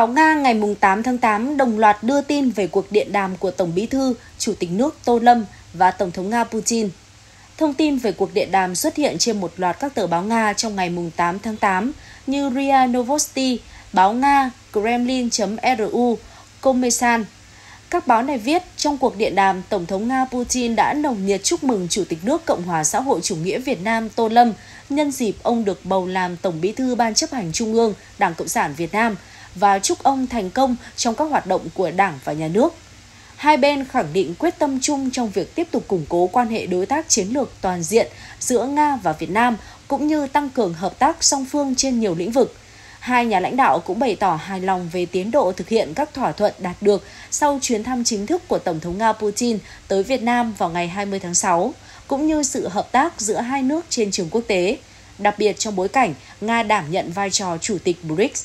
báo Nga ngày 8 tháng 8 đồng loạt đưa tin về cuộc điện đàm của Tổng bí thư, Chủ tịch nước Tô Lâm và Tổng thống Nga Putin. Thông tin về cuộc điện đàm xuất hiện trên một loạt các tờ báo Nga trong ngày 8 tháng 8 như RIA Novosti, báo Nga, Kremlin.ru, Kommersant. Các báo này viết, trong cuộc điện đàm, Tổng thống Nga Putin đã nồng nhiệt chúc mừng Chủ tịch nước Cộng hòa xã hội chủ nghĩa Việt Nam Tô Lâm nhân dịp ông được bầu làm Tổng bí thư Ban chấp hành Trung ương Đảng Cộng sản Việt Nam – và chúc ông thành công trong các hoạt động của Đảng và Nhà nước. Hai bên khẳng định quyết tâm chung trong việc tiếp tục củng cố quan hệ đối tác chiến lược toàn diện giữa Nga và Việt Nam cũng như tăng cường hợp tác song phương trên nhiều lĩnh vực. Hai nhà lãnh đạo cũng bày tỏ hài lòng về tiến độ thực hiện các thỏa thuận đạt được sau chuyến thăm chính thức của Tổng thống Nga Putin tới Việt Nam vào ngày 20 tháng 6, cũng như sự hợp tác giữa hai nước trên trường quốc tế, đặc biệt trong bối cảnh Nga đảm nhận vai trò chủ tịch BRICS.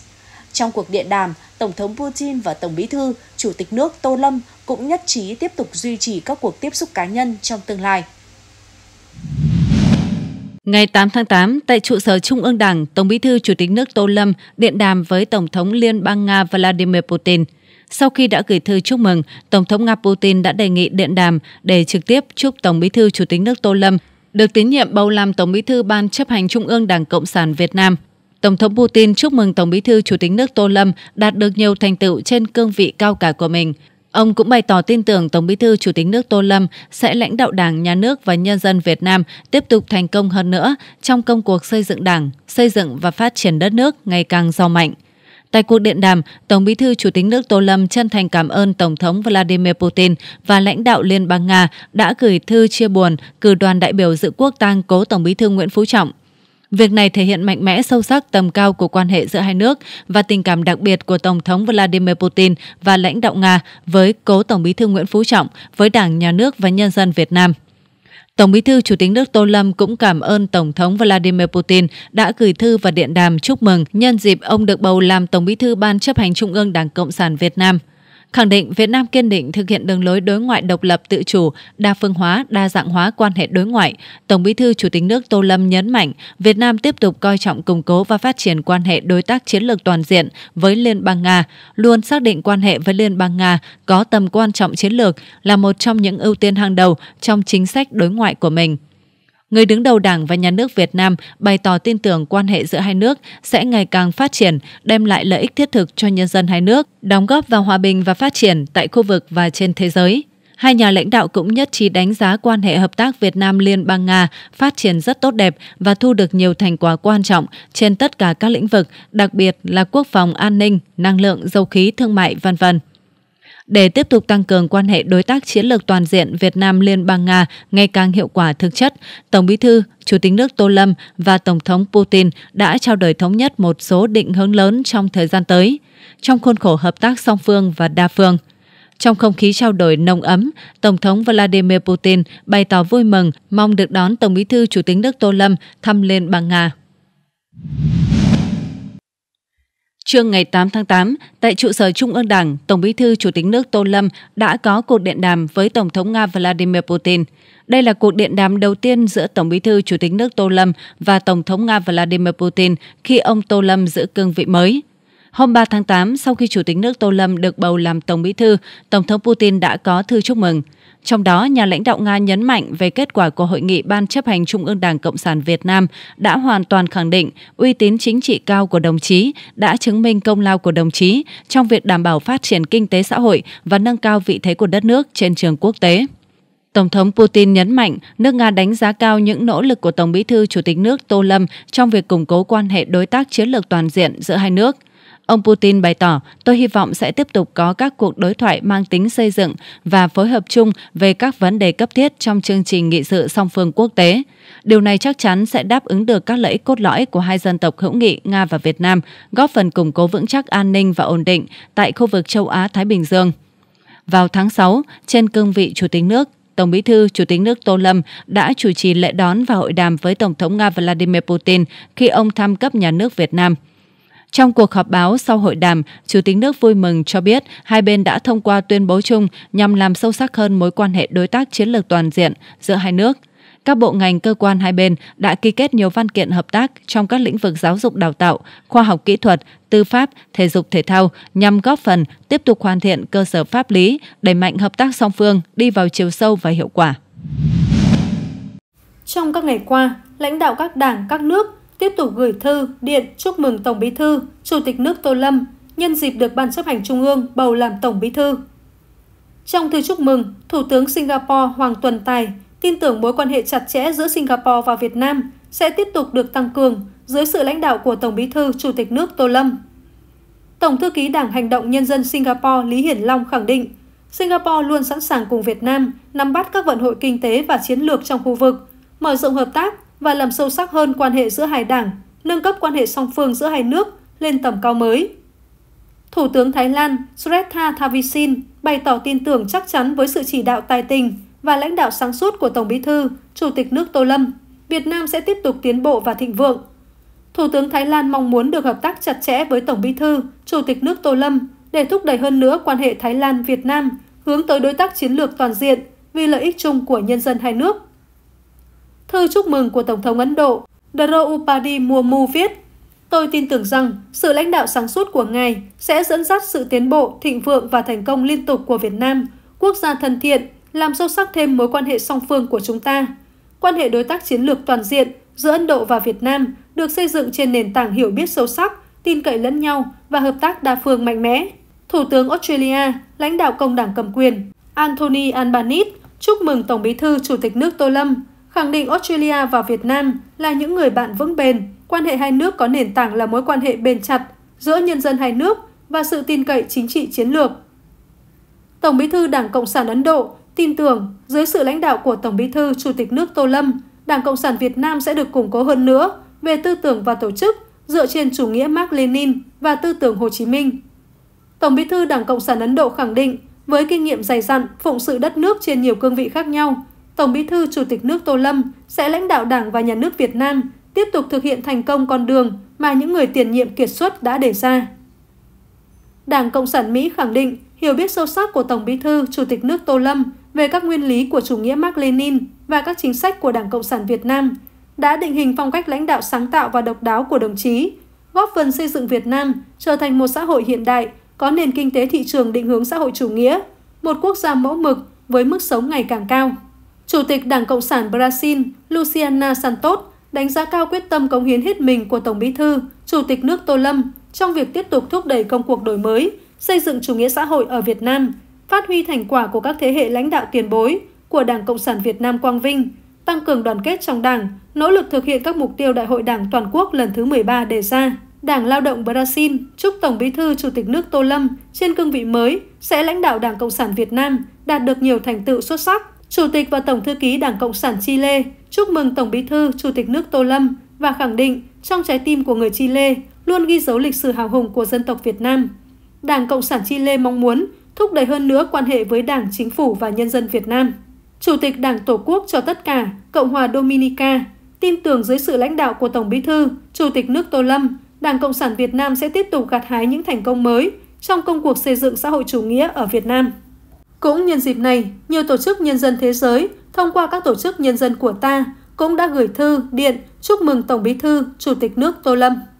Trong cuộc điện đàm, Tổng thống Putin và Tổng bí thư, Chủ tịch nước Tô Lâm cũng nhất trí tiếp tục duy trì các cuộc tiếp xúc cá nhân trong tương lai. Ngày 8 tháng 8, tại trụ sở Trung ương Đảng, Tổng bí thư Chủ tịch nước Tô Lâm điện đàm với Tổng thống Liên bang Nga Vladimir Putin. Sau khi đã gửi thư chúc mừng, Tổng thống Nga Putin đã đề nghị điện đàm để trực tiếp chúc Tổng bí thư Chủ tịch nước Tô Lâm được tín nhiệm bầu làm Tổng bí thư Ban chấp hành Trung ương Đảng Cộng sản Việt Nam. Tổng thống Putin chúc mừng Tổng bí thư Chủ tịch nước Tô Lâm đạt được nhiều thành tựu trên cương vị cao cả của mình. Ông cũng bày tỏ tin tưởng Tổng bí thư Chủ tịch nước Tô Lâm sẽ lãnh đạo Đảng, Nhà nước và nhân dân Việt Nam tiếp tục thành công hơn nữa trong công cuộc xây dựng Đảng, xây dựng và phát triển đất nước ngày càng giàu mạnh. Tại cuộc điện đàm, Tổng bí thư Chủ tịch nước Tô Lâm chân thành cảm ơn Tổng thống Vladimir Putin và lãnh đạo Liên bang Nga đã gửi thư chia buồn cử đoàn đại biểu dự quốc tang cố Tổng bí thư Nguyễn Phú Trọng Việc này thể hiện mạnh mẽ sâu sắc tầm cao của quan hệ giữa hai nước và tình cảm đặc biệt của Tổng thống Vladimir Putin và lãnh đạo Nga với cố Tổng bí thư Nguyễn Phú Trọng, với Đảng, Nhà nước và nhân dân Việt Nam. Tổng bí thư Chủ tịch nước Tô Lâm cũng cảm ơn Tổng thống Vladimir Putin đã gửi thư và điện đàm chúc mừng nhân dịp ông được bầu làm Tổng bí thư Ban chấp hành Trung ương Đảng Cộng sản Việt Nam – khẳng định Việt Nam kiên định thực hiện đường lối đối ngoại độc lập tự chủ, đa phương hóa, đa dạng hóa quan hệ đối ngoại. Tổng Bí thư Chủ tịch nước Tô Lâm nhấn mạnh, Việt Nam tiếp tục coi trọng củng cố và phát triển quan hệ đối tác chiến lược toàn diện với Liên bang Nga, luôn xác định quan hệ với Liên bang Nga có tầm quan trọng chiến lược là một trong những ưu tiên hàng đầu trong chính sách đối ngoại của mình người đứng đầu Đảng và Nhà nước Việt Nam bày tỏ tin tưởng quan hệ giữa hai nước sẽ ngày càng phát triển, đem lại lợi ích thiết thực cho nhân dân hai nước, đóng góp vào hòa bình và phát triển tại khu vực và trên thế giới. Hai nhà lãnh đạo cũng nhất trí đánh giá quan hệ hợp tác Việt Nam Liên bang Nga phát triển rất tốt đẹp và thu được nhiều thành quả quan trọng trên tất cả các lĩnh vực, đặc biệt là quốc phòng an ninh, năng lượng, dầu khí, thương mại, vân vân để tiếp tục tăng cường quan hệ đối tác chiến lược toàn diện Việt Nam Liên bang Nga ngày càng hiệu quả thực chất, Tổng Bí thư, Chủ tịch nước Tô Lâm và Tổng thống Putin đã trao đổi thống nhất một số định hướng lớn trong thời gian tới trong khuôn khổ hợp tác song phương và đa phương. Trong không khí trao đổi nồng ấm, Tổng thống Vladimir Putin bày tỏ vui mừng mong được đón Tổng bí thư Chủ tịch nước Tô Lâm thăm Liên bang Nga. Trưa ngày 8 tháng 8, tại trụ sở Trung ương Đảng, Tổng bí thư Chủ tịch nước Tô Lâm đã có cuộc điện đàm với Tổng thống Nga Vladimir Putin. Đây là cuộc điện đàm đầu tiên giữa Tổng bí thư Chủ tịch nước Tô Lâm và Tổng thống Nga Vladimir Putin khi ông Tô Lâm giữ cương vị mới. Hôm 3 tháng 8, sau khi Chủ tịch nước Tô Lâm được bầu làm Tổng bí thư, Tổng thống Putin đã có thư chúc mừng – trong đó, nhà lãnh đạo Nga nhấn mạnh về kết quả của Hội nghị Ban chấp hành Trung ương Đảng Cộng sản Việt Nam đã hoàn toàn khẳng định uy tín chính trị cao của đồng chí, đã chứng minh công lao của đồng chí trong việc đảm bảo phát triển kinh tế xã hội và nâng cao vị thế của đất nước trên trường quốc tế. Tổng thống Putin nhấn mạnh nước Nga đánh giá cao những nỗ lực của Tổng bí thư Chủ tịch nước Tô Lâm trong việc củng cố quan hệ đối tác chiến lược toàn diện giữa hai nước – Ông Putin bày tỏ, tôi hy vọng sẽ tiếp tục có các cuộc đối thoại mang tính xây dựng và phối hợp chung về các vấn đề cấp thiết trong chương trình nghị sự song phương quốc tế. Điều này chắc chắn sẽ đáp ứng được các lợi ích cốt lõi của hai dân tộc hữu nghị Nga và Việt Nam, góp phần củng cố vững chắc an ninh và ổn định tại khu vực châu Á-Thái Bình Dương. Vào tháng 6, trên cương vị Chủ tịch nước, Tổng Bí thư Chủ tịch nước Tô Lâm đã chủ trì lễ đón và hội đàm với Tổng thống Nga Vladimir Putin khi ông thăm cấp nhà nước Việt Nam – trong cuộc họp báo sau hội đàm, Chủ tịch nước vui mừng cho biết hai bên đã thông qua tuyên bố chung nhằm làm sâu sắc hơn mối quan hệ đối tác chiến lược toàn diện giữa hai nước. Các bộ ngành cơ quan hai bên đã ký kết nhiều văn kiện hợp tác trong các lĩnh vực giáo dục đào tạo, khoa học kỹ thuật, tư pháp, thể dục thể thao nhằm góp phần tiếp tục hoàn thiện cơ sở pháp lý, đẩy mạnh hợp tác song phương đi vào chiều sâu và hiệu quả. Trong các ngày qua, lãnh đạo các đảng, các nước tiếp tục gửi thư, điện chúc mừng Tổng Bí thư, Chủ tịch nước Tô Lâm nhân dịp được Ban chấp hành Trung ương bầu làm Tổng Bí thư. Trong thư chúc mừng, Thủ tướng Singapore Hoàng Tuần Tài tin tưởng mối quan hệ chặt chẽ giữa Singapore và Việt Nam sẽ tiếp tục được tăng cường dưới sự lãnh đạo của Tổng Bí thư Chủ tịch nước Tô Lâm. Tổng thư ký Đảng Hành động Nhân dân Singapore Lý Hiển Long khẳng định, Singapore luôn sẵn sàng cùng Việt Nam nắm bắt các vận hội kinh tế và chiến lược trong khu vực, mở rộng hợp tác và làm sâu sắc hơn quan hệ giữa hai đảng, nâng cấp quan hệ song phương giữa hai nước lên tầm cao mới. Thủ tướng Thái Lan Srettha Thavisin bày tỏ tin tưởng chắc chắn với sự chỉ đạo tài tình và lãnh đạo sáng suốt của Tổng Bí thư, Chủ tịch nước Tô Lâm, Việt Nam sẽ tiếp tục tiến bộ và thịnh vượng. Thủ tướng Thái Lan mong muốn được hợp tác chặt chẽ với Tổng Bí thư, Chủ tịch nước Tô Lâm để thúc đẩy hơn nữa quan hệ Thái Lan Việt Nam hướng tới đối tác chiến lược toàn diện vì lợi ích chung của nhân dân hai nước. Thư chúc mừng của Tổng thống Ấn Độ Draupadi Murmu viết Tôi tin tưởng rằng sự lãnh đạo sáng suốt của ngài sẽ dẫn dắt sự tiến bộ, thịnh vượng và thành công liên tục của Việt Nam, quốc gia thân thiện, làm sâu sắc thêm mối quan hệ song phương của chúng ta. Quan hệ đối tác chiến lược toàn diện giữa Ấn Độ và Việt Nam được xây dựng trên nền tảng hiểu biết sâu sắc, tin cậy lẫn nhau và hợp tác đa phương mạnh mẽ. Thủ tướng Australia, lãnh đạo công đảng cầm quyền Anthony Albanese chúc mừng Tổng bí thư Chủ tịch nước Tô Lâm khẳng định Australia và Việt Nam là những người bạn vững bền, quan hệ hai nước có nền tảng là mối quan hệ bền chặt giữa nhân dân hai nước và sự tin cậy chính trị chiến lược. Tổng Bí thư Đảng Cộng sản Ấn Độ tin tưởng dưới sự lãnh đạo của Tổng Bí thư Chủ tịch nước Tô Lâm, Đảng Cộng sản Việt Nam sẽ được củng cố hơn nữa về tư tưởng và tổ chức dựa trên chủ nghĩa Mark Lenin và tư tưởng Hồ Chí Minh. Tổng Bí thư Đảng Cộng sản Ấn Độ khẳng định với kinh nghiệm dày dặn phụng sự đất nước trên nhiều cương vị khác nhau, Tổng Bí thư Chủ tịch nước Tô Lâm sẽ lãnh đạo Đảng và Nhà nước Việt Nam tiếp tục thực hiện thành công con đường mà những người tiền nhiệm kiệt xuất đã đề ra. Đảng Cộng sản Mỹ khẳng định hiểu biết sâu sắc của Tổng Bí thư Chủ tịch nước Tô Lâm về các nguyên lý của chủ nghĩa Mark Lenin và các chính sách của Đảng Cộng sản Việt Nam đã định hình phong cách lãnh đạo sáng tạo và độc đáo của đồng chí, góp phần xây dựng Việt Nam trở thành một xã hội hiện đại có nền kinh tế thị trường định hướng xã hội chủ nghĩa, một quốc gia mẫu mực với mức sống ngày càng cao. Chủ tịch Đảng Cộng sản Brazil Luciana Santos đánh giá cao quyết tâm cống hiến hết mình của Tổng Bí thư, Chủ tịch nước Tô Lâm trong việc tiếp tục thúc đẩy công cuộc đổi mới, xây dựng chủ nghĩa xã hội ở Việt Nam, phát huy thành quả của các thế hệ lãnh đạo tiền bối của Đảng Cộng sản Việt Nam Quang Vinh, tăng cường đoàn kết trong Đảng, nỗ lực thực hiện các mục tiêu Đại hội Đảng toàn quốc lần thứ 13 đề ra. Đảng Lao động Brazil chúc Tổng Bí thư Chủ tịch nước Tô Lâm trên cương vị mới sẽ lãnh đạo Đảng Cộng sản Việt Nam đạt được nhiều thành tựu xuất sắc, Chủ tịch và Tổng thư ký Đảng Cộng sản Chile chúc mừng Tổng bí thư Chủ tịch nước Tô Lâm và khẳng định trong trái tim của người Chile luôn ghi dấu lịch sử hào hùng của dân tộc Việt Nam. Đảng Cộng sản Chile mong muốn thúc đẩy hơn nữa quan hệ với Đảng, Chính phủ và nhân dân Việt Nam. Chủ tịch Đảng Tổ quốc cho tất cả Cộng hòa Dominica tin tưởng dưới sự lãnh đạo của Tổng Bí thư, Chủ tịch nước Tô Lâm, Đảng Cộng sản Việt Nam sẽ tiếp tục gặt hái những thành công mới trong công cuộc xây dựng xã hội chủ nghĩa ở Việt Nam. Cũng nhân dịp này, nhiều tổ chức nhân dân thế giới, thông qua các tổ chức nhân dân của ta, cũng đã gửi thư, điện chúc mừng Tổng Bí thư, Chủ tịch nước Tô Lâm.